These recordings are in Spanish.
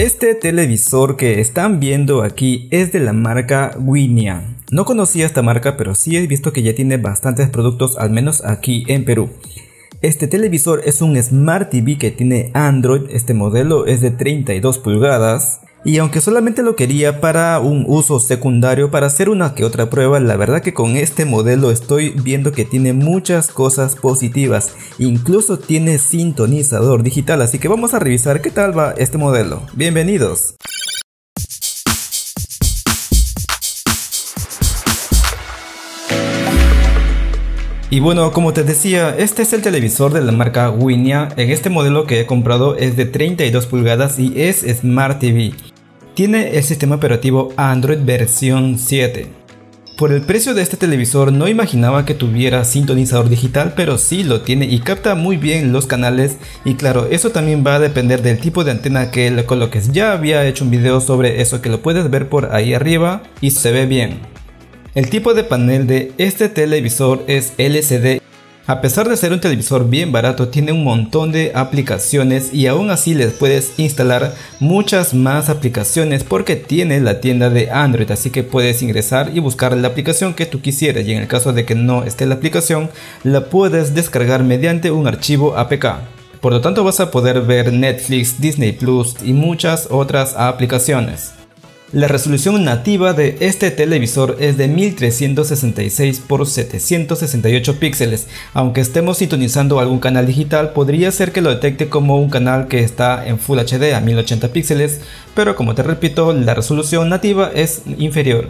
Este televisor que están viendo aquí es de la marca Winia, No conocía esta marca, pero sí he visto que ya tiene bastantes productos, al menos aquí en Perú. Este televisor es un Smart TV que tiene Android, este modelo es de 32 pulgadas y aunque solamente lo quería para un uso secundario para hacer una que otra prueba, la verdad que con este modelo estoy viendo que tiene muchas cosas positivas, incluso tiene sintonizador digital, así que vamos a revisar qué tal va este modelo. Bienvenidos. Y bueno, como te decía, este es el televisor de la marca Winia. En este modelo que he comprado es de 32 pulgadas y es Smart TV. Tiene el sistema operativo Android versión 7. Por el precio de este televisor no imaginaba que tuviera sintonizador digital, pero sí lo tiene y capta muy bien los canales y claro, eso también va a depender del tipo de antena que le coloques. Ya había hecho un video sobre eso que lo puedes ver por ahí arriba y se ve bien. El tipo de panel de este televisor es LCD a pesar de ser un televisor bien barato, tiene un montón de aplicaciones y aún así les puedes instalar muchas más aplicaciones porque tiene la tienda de Android, así que puedes ingresar y buscar la aplicación que tú quisieras y en el caso de que no esté la aplicación, la puedes descargar mediante un archivo APK. Por lo tanto vas a poder ver Netflix, Disney Plus y muchas otras aplicaciones. La resolución nativa de este televisor es de 1366 x 768 píxeles. Aunque estemos sintonizando algún canal digital, podría ser que lo detecte como un canal que está en Full HD a 1080 píxeles, pero como te repito, la resolución nativa es inferior.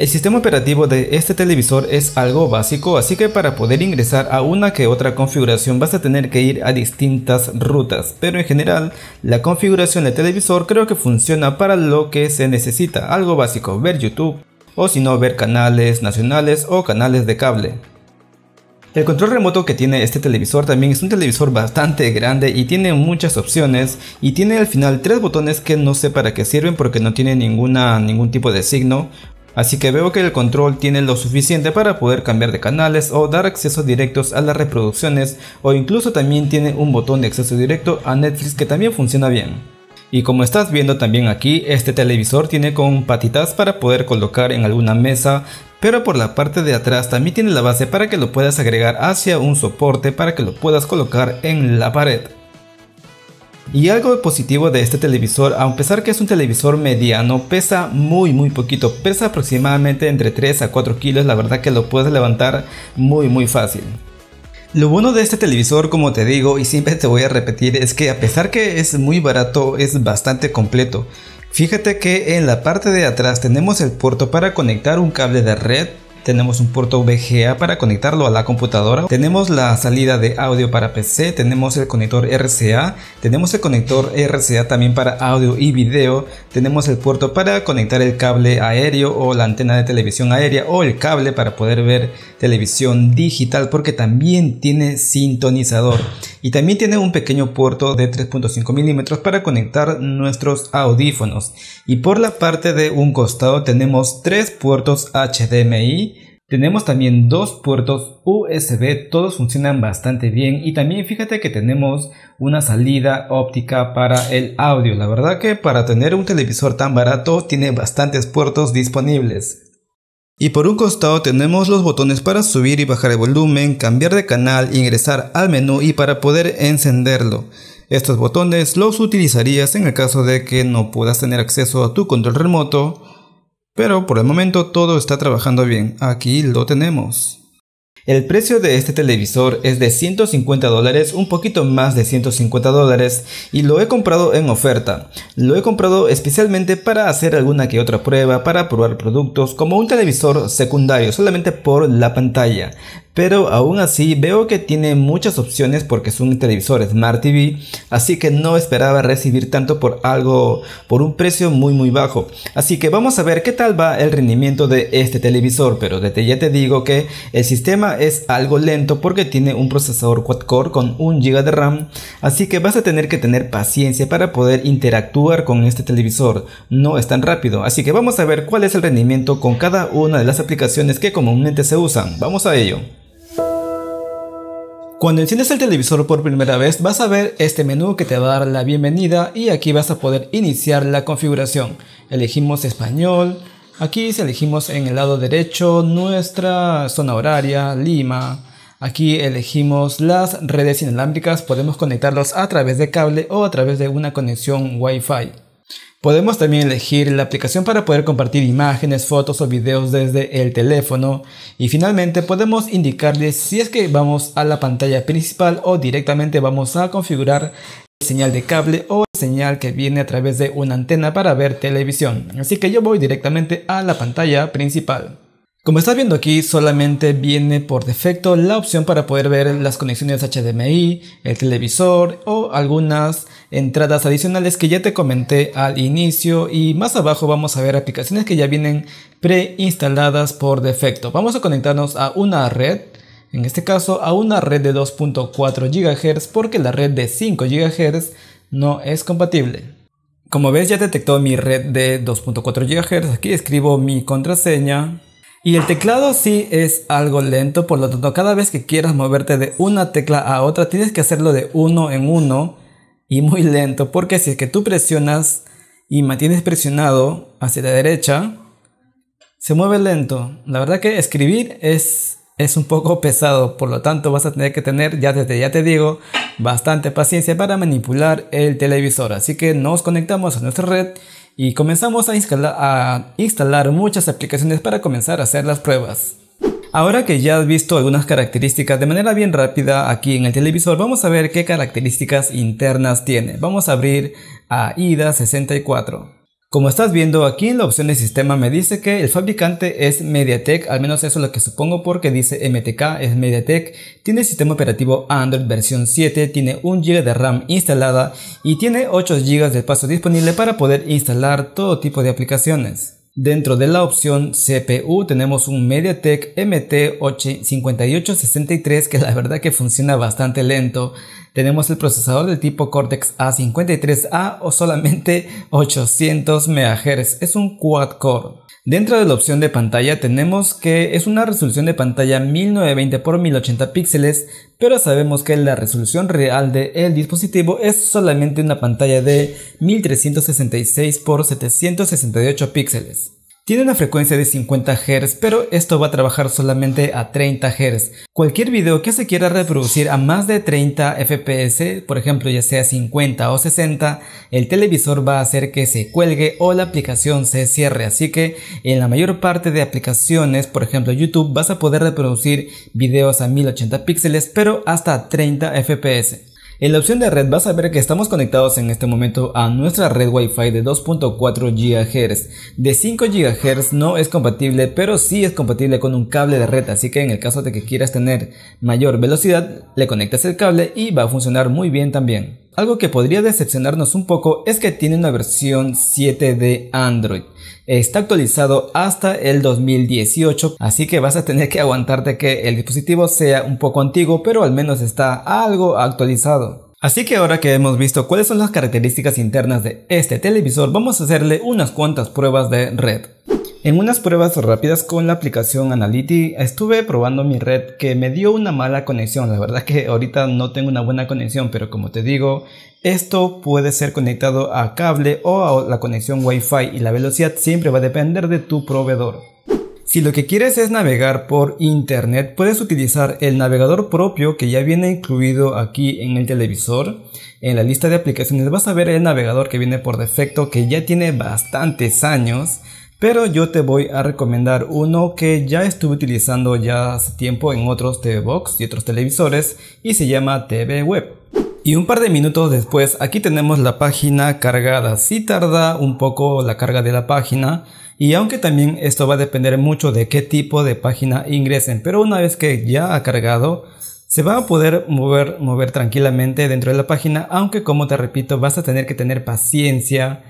El sistema operativo de este televisor es algo básico, así que para poder ingresar a una que otra configuración vas a tener que ir a distintas rutas, pero en general la configuración del televisor creo que funciona para lo que se necesita, algo básico, ver YouTube o si no ver canales nacionales o canales de cable. El control remoto que tiene este televisor también es un televisor bastante grande y tiene muchas opciones y tiene al final tres botones que no sé para qué sirven porque no tiene ninguna, ningún tipo de signo. Así que veo que el control tiene lo suficiente para poder cambiar de canales o dar acceso directos a las reproducciones o incluso también tiene un botón de acceso directo a Netflix que también funciona bien. Y como estás viendo también aquí, este televisor tiene con patitas para poder colocar en alguna mesa, pero por la parte de atrás también tiene la base para que lo puedas agregar hacia un soporte para que lo puedas colocar en la pared. Y algo positivo de este televisor, a pesar que es un televisor mediano, pesa muy muy poquito, pesa aproximadamente entre 3 a 4 kilos, la verdad que lo puedes levantar muy muy fácil. Lo bueno de este televisor, como te digo y siempre te voy a repetir, es que a pesar que es muy barato, es bastante completo. Fíjate que en la parte de atrás tenemos el puerto para conectar un cable de red, tenemos un puerto VGA para conectarlo a la computadora, tenemos la salida de audio para PC, tenemos el conector RCA, tenemos el conector RCA también para audio y video, tenemos el puerto para conectar el cable aéreo o la antena de televisión aérea o el cable para poder ver televisión digital porque también tiene sintonizador y también tiene un pequeño puerto de 3.5 milímetros para conectar nuestros audífonos y por la parte de un costado tenemos tres puertos HDMI tenemos también dos puertos USB, todos funcionan bastante bien y también fíjate que tenemos una salida óptica para el audio. La verdad que para tener un televisor tan barato tiene bastantes puertos disponibles. Y por un costado tenemos los botones para subir y bajar el volumen, cambiar de canal, ingresar al menú y para poder encenderlo. Estos botones los utilizarías en el caso de que no puedas tener acceso a tu control remoto pero por el momento todo está trabajando bien, aquí lo tenemos. El precio de este televisor es de 150 dólares, un poquito más de 150 dólares y lo he comprado en oferta. Lo he comprado especialmente para hacer alguna que otra prueba, para probar productos como un televisor secundario, solamente por la pantalla pero aún así veo que tiene muchas opciones porque es un televisor Smart TV, así que no esperaba recibir tanto por algo por un precio muy muy bajo. Así que vamos a ver qué tal va el rendimiento de este televisor, pero desde ya te digo que el sistema es algo lento porque tiene un procesador quad core con 1 GB de RAM, así que vas a tener que tener paciencia para poder interactuar con este televisor, no es tan rápido, así que vamos a ver cuál es el rendimiento con cada una de las aplicaciones que comúnmente se usan, vamos a ello. Cuando enciendes el televisor por primera vez vas a ver este menú que te va a dar la bienvenida y aquí vas a poder iniciar la configuración. Elegimos español, aquí elegimos en el lado derecho nuestra zona horaria, Lima. Aquí elegimos las redes inalámbricas, podemos conectarlos a través de cable o a través de una conexión Wi-Fi. Podemos también elegir la aplicación para poder compartir imágenes, fotos o videos desde el teléfono. Y finalmente podemos indicarles si es que vamos a la pantalla principal o directamente vamos a configurar el señal de cable o el señal que viene a través de una antena para ver televisión. Así que yo voy directamente a la pantalla principal. Como estás viendo aquí, solamente viene por defecto la opción para poder ver las conexiones HDMI, el televisor o algunas entradas adicionales que ya te comenté al inicio y más abajo vamos a ver aplicaciones que ya vienen preinstaladas por defecto. Vamos a conectarnos a una red, en este caso a una red de 2.4 GHz porque la red de 5 GHz no es compatible. Como ves ya detectó mi red de 2.4 GHz, aquí escribo mi contraseña y el teclado sí es algo lento, por lo tanto cada vez que quieras moverte de una tecla a otra tienes que hacerlo de uno en uno y muy lento, porque si es que tú presionas y mantienes presionado hacia la derecha, se mueve lento. La verdad que escribir es, es un poco pesado, por lo tanto vas a tener que tener, ya desde ya te digo, bastante paciencia para manipular el televisor. Así que nos conectamos a nuestra red y comenzamos a instalar, muchas aplicaciones para comenzar a hacer las pruebas. Ahora que ya has visto algunas características de manera bien rápida aquí en el televisor, vamos a ver qué características internas tiene. Vamos a abrir a IDA 64. Como estás viendo aquí en la opción de sistema me dice que el fabricante es MediaTek, al menos eso es lo que supongo porque dice MTK es MediaTek, tiene sistema operativo Android versión 7, tiene 1 GB de RAM instalada y tiene 8 GB de espacio disponible para poder instalar todo tipo de aplicaciones. Dentro de la opción CPU tenemos un MediaTek MT5863 que la verdad que funciona bastante lento. Tenemos el procesador del tipo Cortex A53A o solamente 800 MHz. Es un quad core. Dentro de la opción de pantalla tenemos que es una resolución de pantalla 1920x1080 píxeles, pero sabemos que la resolución real del dispositivo es solamente una pantalla de 1366x768 píxeles. Tiene una frecuencia de 50 Hz, pero esto va a trabajar solamente a 30 Hz. Cualquier video que se quiera reproducir a más de 30 FPS, por ejemplo ya sea 50 o 60, el televisor va a hacer que se cuelgue o la aplicación se cierre. Así que en la mayor parte de aplicaciones, por ejemplo YouTube, vas a poder reproducir videos a 1080 píxeles, pero hasta 30 FPS. En la opción de red vas a ver que estamos conectados en este momento a nuestra red Wi-Fi de 2.4 GHz. De 5 GHz no es compatible, pero sí es compatible con un cable de red, así que en el caso de que quieras tener mayor velocidad, le conectas el cable y va a funcionar muy bien también. Algo que podría decepcionarnos un poco es que tiene una versión 7 de Android está actualizado hasta el 2018, así que vas a tener que aguantarte que el dispositivo sea un poco antiguo, pero al menos está algo actualizado. Así que ahora que hemos visto cuáles son las características internas de este televisor, vamos a hacerle unas cuantas pruebas de red. En unas pruebas rápidas con la aplicación Analytics estuve probando mi red que me dio una mala conexión. La verdad que ahorita no tengo una buena conexión, pero como te digo, esto puede ser conectado a cable o a la conexión Wi-Fi y la velocidad siempre va a depender de tu proveedor. Si lo que quieres es navegar por internet, puedes utilizar el navegador propio que ya viene incluido aquí en el televisor. En la lista de aplicaciones vas a ver el navegador que viene por defecto que ya tiene bastantes años pero yo te voy a recomendar uno que ya estuve utilizando ya hace tiempo en otros TV Box y otros televisores y se llama TV Web. Y un par de minutos después aquí tenemos la página cargada. Si tarda un poco la carga de la página y aunque también esto va a depender mucho de qué tipo de página ingresen. Pero una vez que ya ha cargado se va a poder mover, mover tranquilamente dentro de la página aunque como te repito vas a tener que tener paciencia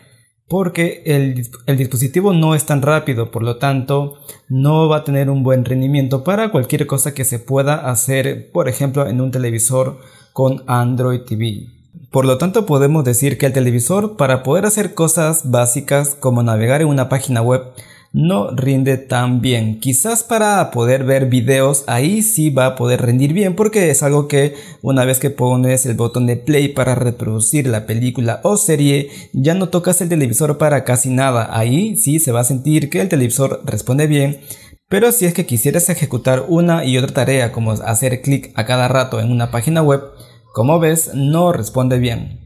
porque el, dispositivo no es tan rápido, por lo tanto no va a tener un buen rendimiento para cualquier cosa que se pueda hacer, por ejemplo, en un televisor con Android TV. Por lo tanto, podemos decir que el televisor, para poder hacer cosas básicas como navegar en una página web, no rinde tan bien. Quizás para poder ver videos ahí sí va a poder rendir bien porque es algo que una vez que pones el botón de play para reproducir la película o serie ya no tocas el televisor para casi nada. Ahí sí se va a sentir que el televisor responde bien. Pero si es que quisieras ejecutar una y otra tarea como hacer clic a cada rato en una página web, como ves no responde bien.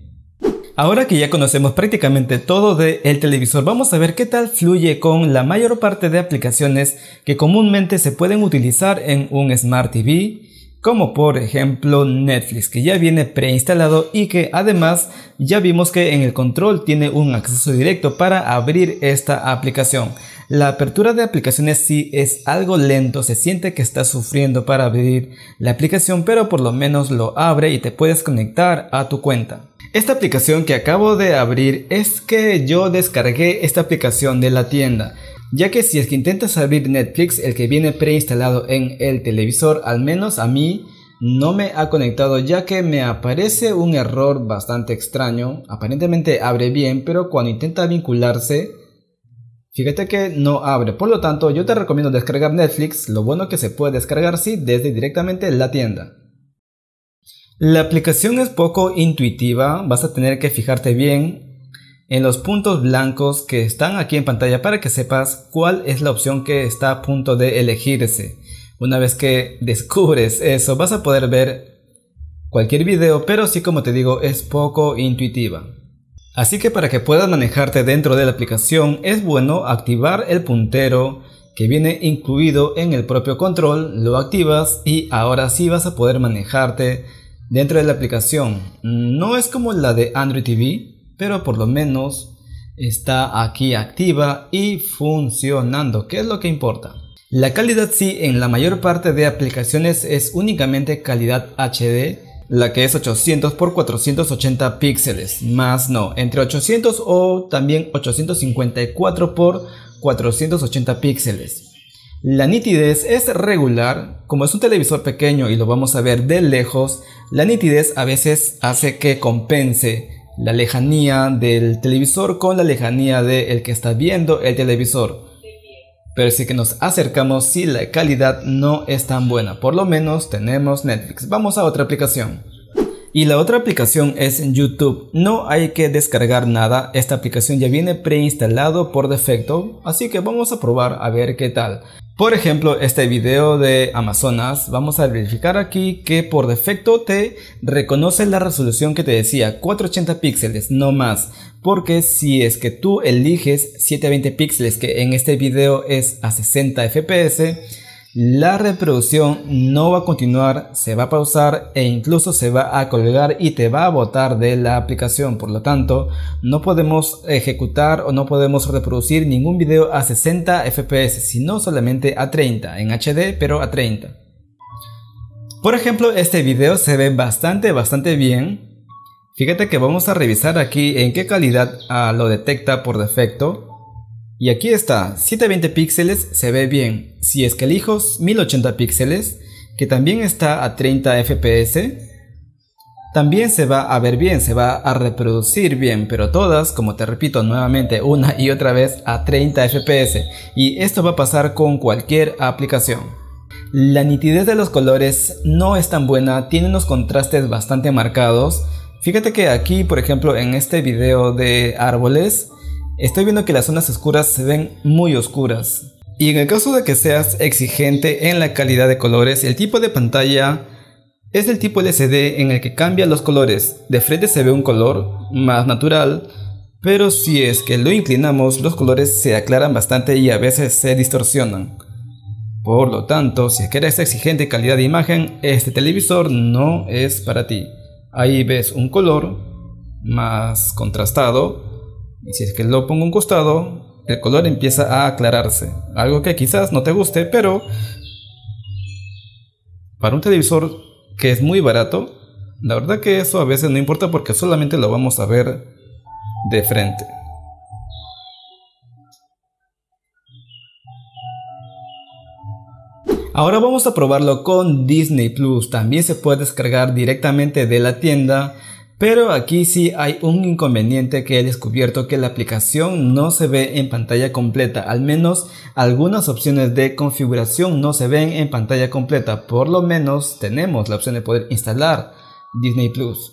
Ahora que ya conocemos prácticamente todo del televisor, vamos a ver qué tal fluye con la mayor parte de aplicaciones que comúnmente se pueden utilizar en un Smart TV, como por ejemplo Netflix, que ya viene preinstalado y que además ya vimos que en el control tiene un acceso directo para abrir esta aplicación. La apertura de aplicaciones sí es algo lento, se siente que está sufriendo para abrir la aplicación, pero por lo menos lo abre y te puedes conectar a tu cuenta. Esta aplicación que acabo de abrir es que yo descargué esta aplicación de la tienda, ya que si es que intentas abrir Netflix, el que viene preinstalado en el televisor, al menos a mí, no me ha conectado ya que me aparece un error bastante extraño, aparentemente abre bien, pero cuando intenta vincularse, Fíjate que no abre, por lo tanto yo te recomiendo descargar Netflix, lo bueno que se puede descargar sí desde directamente la tienda. La aplicación es poco intuitiva, vas a tener que fijarte bien en los puntos blancos que están aquí en pantalla para que sepas cuál es la opción que está a punto de elegirse. Una vez que descubres eso, vas a poder ver cualquier video, pero sí como te digo, es poco intuitiva. Así que para que puedas manejarte dentro de la aplicación es bueno activar el puntero que viene incluido en el propio control, lo activas y ahora sí vas a poder manejarte dentro de la aplicación. No es como la de Android TV, pero por lo menos está aquí activa y funcionando, que es lo que importa. La calidad sí en la mayor parte de aplicaciones es únicamente calidad HD, la que es 800 x 480 píxeles, más no, entre 800 o también 854 x 480 píxeles. La nitidez es regular, como es un televisor pequeño y lo vamos a ver de lejos, la nitidez a veces hace que compense la lejanía del televisor con la lejanía del que está viendo el televisor. Pero si que nos acercamos, si la calidad no es tan buena, por lo menos tenemos Netflix. Vamos a otra aplicación. Y la otra aplicación es YouTube. No hay que descargar nada, esta aplicación ya viene preinstalado por defecto, así que vamos a probar a ver qué tal. Por ejemplo, este video de Amazonas, vamos a verificar aquí que por defecto te reconoce la resolución que te decía, 480 píxeles, no más. Porque si es que tú eliges 720 píxeles, que en este video es a 60 fps, la reproducción no va a continuar, se va a pausar e incluso se va a colgar y te va a botar de la aplicación. Por lo tanto, no podemos ejecutar o no podemos reproducir ningún video a 60 fps, sino solamente a 30, en HD pero a 30. Por ejemplo, este video se ve bastante, bastante bien. Fíjate que vamos a revisar aquí en qué calidad ah, lo detecta por defecto. Y aquí está, 720 píxeles se ve bien. Si es que elijos 1080 píxeles, que también está a 30 fps, también se va a ver bien, se va a reproducir bien, pero todas, como te repito nuevamente una y otra vez, a 30 fps. Y esto va a pasar con cualquier aplicación. La nitidez de los colores no es tan buena, tiene unos contrastes bastante marcados. Fíjate que aquí, por ejemplo, en este video de árboles, estoy viendo que las zonas oscuras se ven muy oscuras. Y en el caso de que seas exigente en la calidad de colores, el tipo de pantalla es del tipo LCD en el que cambian los colores. De frente se ve un color más natural, pero si es que lo inclinamos, los colores se aclaran bastante y a veces se distorsionan. Por lo tanto, si es que eres exigente en calidad de imagen, este televisor no es para ti. Ahí ves un color más contrastado, y si es que lo pongo un costado, el color empieza a aclararse. Algo que quizás no te guste, pero para un televisor que es muy barato, la verdad que eso a veces no importa porque solamente lo vamos a ver de frente. Ahora vamos a probarlo con Disney Plus. También se puede descargar directamente de la tienda pero aquí sí hay un inconveniente que he descubierto que la aplicación no se ve en pantalla completa, al menos algunas opciones de configuración no se ven en pantalla completa, por lo menos tenemos la opción de poder instalar Disney Plus.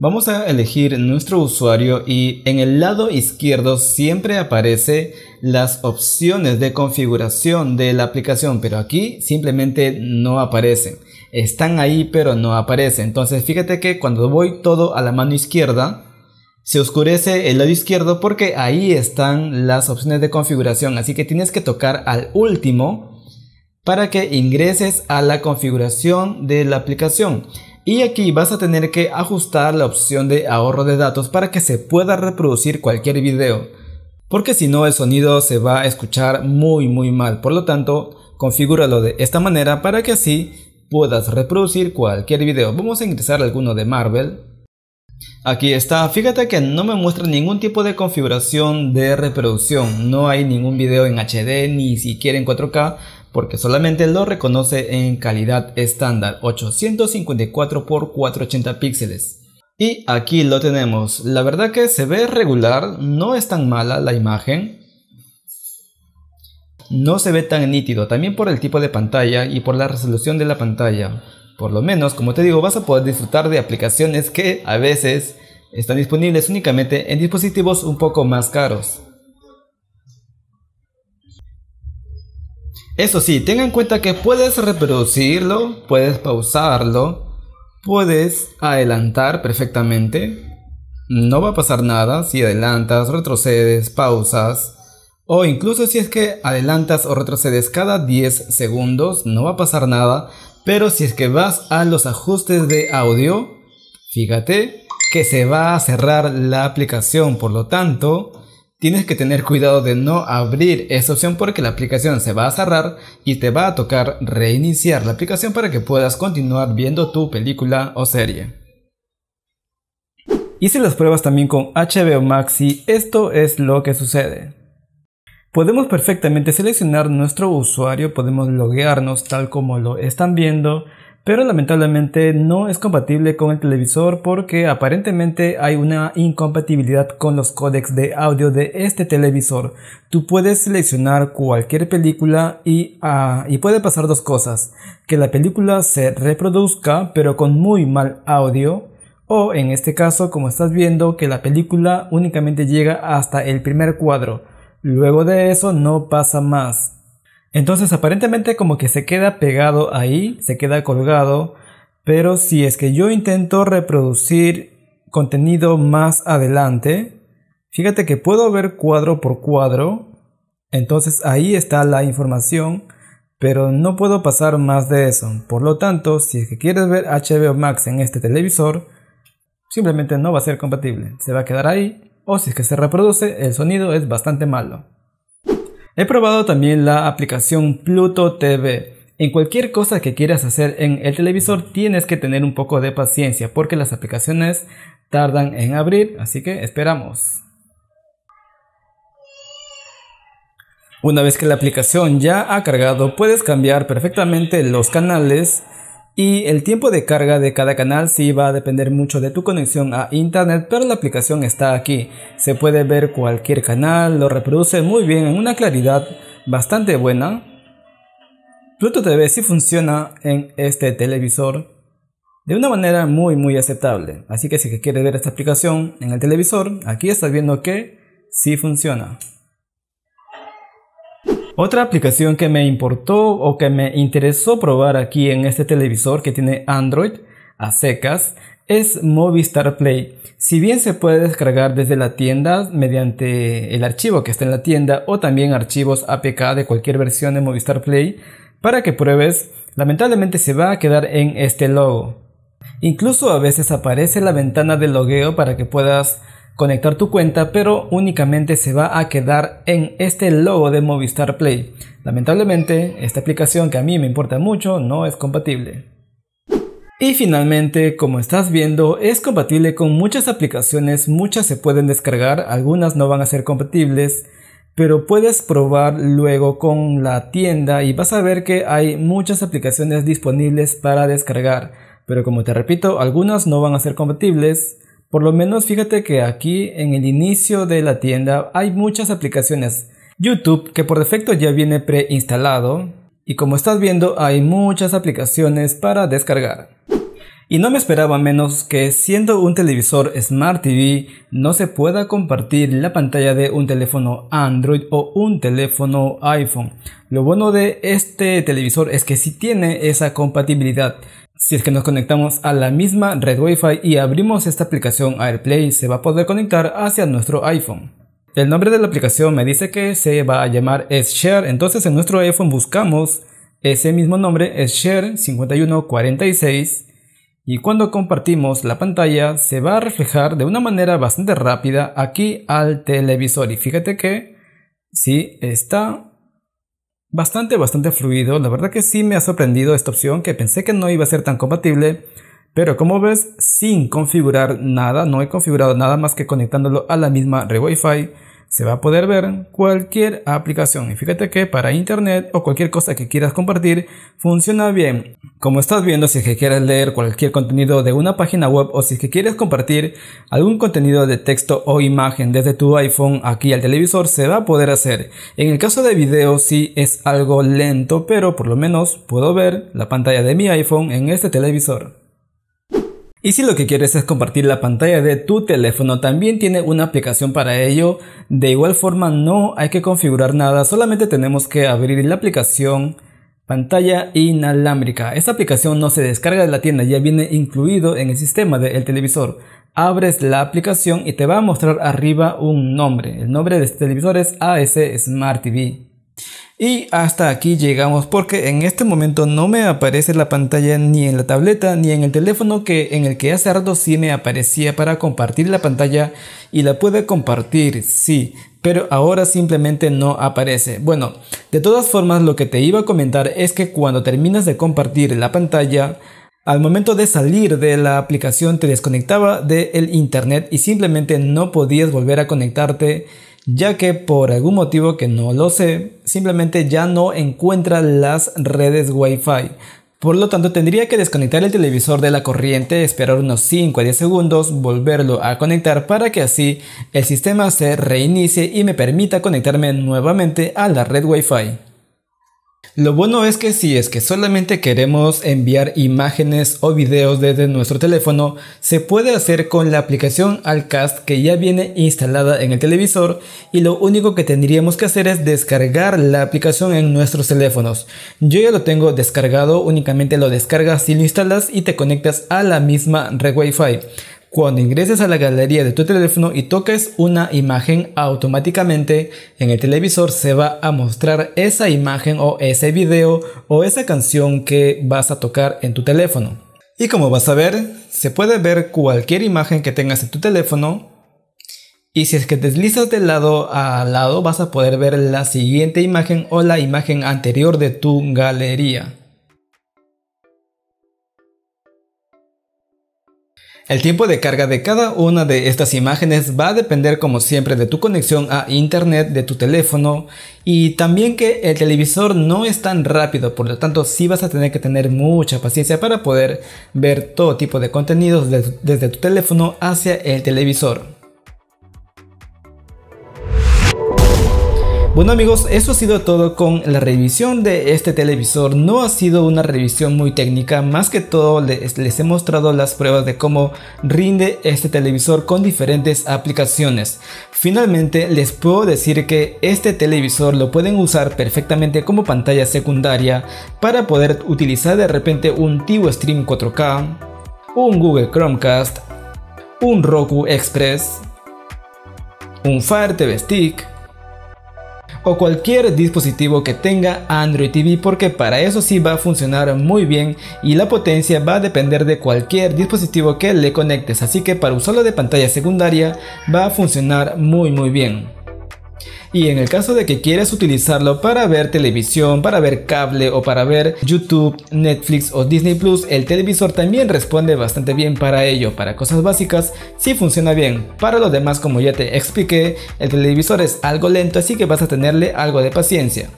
Vamos a elegir nuestro usuario y en el lado izquierdo siempre aparece las opciones de configuración de la aplicación, pero aquí simplemente no aparecen están ahí pero no aparece. Entonces fíjate que cuando voy todo a la mano izquierda, se oscurece el lado izquierdo porque ahí están las opciones de configuración. Así que tienes que tocar al último para que ingreses a la configuración de la aplicación. Y aquí vas a tener que ajustar la opción de ahorro de datos para que se pueda reproducir cualquier video. Porque si no el sonido se va a escuchar muy muy mal. Por lo tanto, configúralo de esta manera para que así puedas reproducir cualquier video. Vamos a ingresar alguno de Marvel. Aquí está, fíjate que no me muestra ningún tipo de configuración de reproducción, no hay ningún video en HD ni siquiera en 4K porque solamente lo reconoce en calidad estándar 854 x 480 píxeles. Y aquí lo tenemos, la verdad que se ve regular, no es tan mala la imagen, no se ve tan nítido, también por el tipo de pantalla y por la resolución de la pantalla. Por lo menos, como te digo, vas a poder disfrutar de aplicaciones que a veces están disponibles únicamente en dispositivos un poco más caros. Eso sí, tenga en cuenta que puedes reproducirlo, puedes pausarlo, puedes adelantar perfectamente. No va a pasar nada si adelantas, retrocedes, pausas. O incluso si es que adelantas o retrocedes cada 10 segundos, no va a pasar nada. Pero si es que vas a los ajustes de audio, fíjate que se va a cerrar la aplicación. Por lo tanto, tienes que tener cuidado de no abrir esa opción porque la aplicación se va a cerrar y te va a tocar reiniciar la aplicación para que puedas continuar viendo tu película o serie. Hice las pruebas también con HBO Max y esto es lo que sucede. Podemos perfectamente seleccionar nuestro usuario, podemos loguearnos tal como lo están viendo, pero lamentablemente no es compatible con el televisor porque aparentemente hay una incompatibilidad con los códecs de audio de este televisor. Tú puedes seleccionar cualquier película y, ah, y puede pasar dos cosas, que la película se reproduzca pero con muy mal audio, o en este caso, como estás viendo, que la película únicamente llega hasta el primer cuadro. Luego de eso no pasa más. Entonces aparentemente como que se queda pegado ahí, se queda colgado, pero si es que yo intento reproducir contenido más adelante, fíjate que puedo ver cuadro por cuadro, entonces ahí está la información, pero no puedo pasar más de eso. Por lo tanto, si es que quieres ver HBO Max en este televisor, simplemente no va a ser compatible, se va a quedar ahí o si es que se reproduce, el sonido es bastante malo. He probado también la aplicación Pluto TV. En cualquier cosa que quieras hacer en el televisor tienes que tener un poco de paciencia porque las aplicaciones tardan en abrir, así que esperamos. Una vez que la aplicación ya ha cargado, puedes cambiar perfectamente los canales y el tiempo de carga de cada canal sí va a depender mucho de tu conexión a internet, pero la aplicación está aquí. Se puede ver cualquier canal, lo reproduce muy bien en una claridad bastante buena. Pluto TV sí funciona en este televisor de una manera muy muy aceptable. Así que si quieres ver esta aplicación en el televisor, aquí estás viendo que sí funciona. Otra aplicación que me importó o que me interesó probar aquí en este televisor que tiene Android a secas es Movistar Play. Si bien se puede descargar desde la tienda mediante el archivo que está en la tienda o también archivos APK de cualquier versión de Movistar Play para que pruebes, lamentablemente se va a quedar en este logo. Incluso a veces aparece la ventana de logueo para que puedas conectar tu cuenta, pero únicamente se va a quedar en este logo de Movistar Play. Lamentablemente, esta aplicación que a mí me importa mucho no es compatible. Y finalmente, como estás viendo, es compatible con muchas aplicaciones, muchas se pueden descargar, algunas no van a ser compatibles, pero puedes probar luego con la tienda y vas a ver que hay muchas aplicaciones disponibles para descargar, pero como te repito, algunas no van a ser compatibles, por lo menos fíjate que aquí en el inicio de la tienda hay muchas aplicaciones. YouTube, que por defecto ya viene preinstalado, y como estás viendo hay muchas aplicaciones para descargar. Y no me esperaba menos que siendo un televisor Smart TV no se pueda compartir la pantalla de un teléfono Android o un teléfono iPhone. Lo bueno de este televisor es que si tiene esa compatibilidad, si es que nos conectamos a la misma red Wi-Fi y abrimos esta aplicación AirPlay, se va a poder conectar hacia nuestro iPhone. El nombre de la aplicación me dice que se va a llamar share entonces en nuestro iPhone buscamos ese mismo nombre, share e 5146, y cuando compartimos la pantalla se va a reflejar de una manera bastante rápida aquí al televisor. Y fíjate que sí está bastante, bastante fluido. La verdad que sí me ha sorprendido esta opción que pensé que no iba a ser tan compatible. Pero como ves, sin configurar nada, no he configurado nada más que conectándolo a la misma red Wi-Fi se va a poder ver cualquier aplicación. Y fíjate que para internet o cualquier cosa que quieras compartir funciona bien. Como estás viendo, si es que quieres leer cualquier contenido de una página web o si es que quieres compartir algún contenido de texto o imagen desde tu iPhone aquí al televisor, se va a poder hacer. En el caso de video sí es algo lento, pero por lo menos puedo ver la pantalla de mi iPhone en este televisor. Y si lo que quieres es compartir la pantalla de tu teléfono, también tiene una aplicación para ello. De igual forma no hay que configurar nada, solamente tenemos que abrir la aplicación pantalla inalámbrica. Esta aplicación no se descarga de la tienda, ya viene incluido en el sistema del televisor. Abres la aplicación y te va a mostrar arriba un nombre. El nombre de este televisor es AS Smart TV. Y hasta aquí llegamos porque en este momento no me aparece la pantalla ni en la tableta ni en el teléfono que en el que hace rato sí me aparecía para compartir la pantalla y la puede compartir, sí, pero ahora simplemente no aparece. Bueno, de todas formas lo que te iba a comentar es que cuando terminas de compartir la pantalla, al momento de salir de la aplicación te desconectaba del internet y simplemente no podías volver a conectarte ya que por algún motivo que no lo sé, simplemente ya no encuentra las redes Wi-Fi. Por lo tanto, tendría que desconectar el televisor de la corriente, esperar unos 5 a 10 segundos, volverlo a conectar para que así el sistema se reinicie y me permita conectarme nuevamente a la red Wi-Fi. Lo bueno es que si es que solamente queremos enviar imágenes o videos desde nuestro teléfono, se puede hacer con la aplicación Alcast que ya viene instalada en el televisor y lo único que tendríamos que hacer es descargar la aplicación en nuestros teléfonos. Yo ya lo tengo descargado, únicamente lo descargas y lo instalas y te conectas a la misma red Wi-Fi. Cuando ingreses a la galería de tu teléfono y toques una imagen, automáticamente en el televisor se va a mostrar esa imagen o ese video o esa canción que vas a tocar en tu teléfono. Y como vas a ver, se puede ver cualquier imagen que tengas en tu teléfono. Y si es que deslizas de lado a lado vas a poder ver la siguiente imagen o la imagen anterior de tu galería. El tiempo de carga de cada una de estas imágenes va a depender como siempre de tu conexión a internet de tu teléfono y también que el televisor no es tan rápido, por lo tanto sí vas a tener que tener mucha paciencia para poder ver todo tipo de contenidos desde tu teléfono hacia el televisor. Bueno amigos, eso ha sido todo con la revisión de este televisor. No ha sido una revisión muy técnica, más que todo les, he mostrado las pruebas de cómo rinde este televisor con diferentes aplicaciones. Finalmente les puedo decir que este televisor lo pueden usar perfectamente como pantalla secundaria para poder utilizar de repente un Tivo Stream 4K, un Google Chromecast, un Roku Express, un Fire TV Stick, o cualquier dispositivo que tenga Android TV porque para eso sí va a funcionar muy bien y la potencia va a depender de cualquier dispositivo que le conectes así que para usarlo de pantalla secundaria va a funcionar muy muy bien. Y en el caso de que quieras utilizarlo para ver televisión, para ver cable o para ver YouTube, Netflix o Disney Plus, el televisor también responde bastante bien para ello. Para cosas básicas, sí funciona bien. Para lo demás, como ya te expliqué, el televisor es algo lento, así que vas a tenerle algo de paciencia.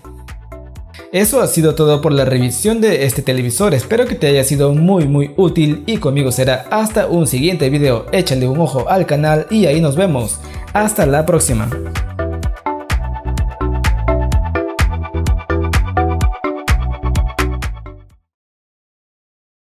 Eso ha sido todo por la revisión de este televisor, espero que te haya sido muy muy útil y conmigo será hasta un siguiente video, échale un ojo al canal y ahí nos vemos, hasta la próxima.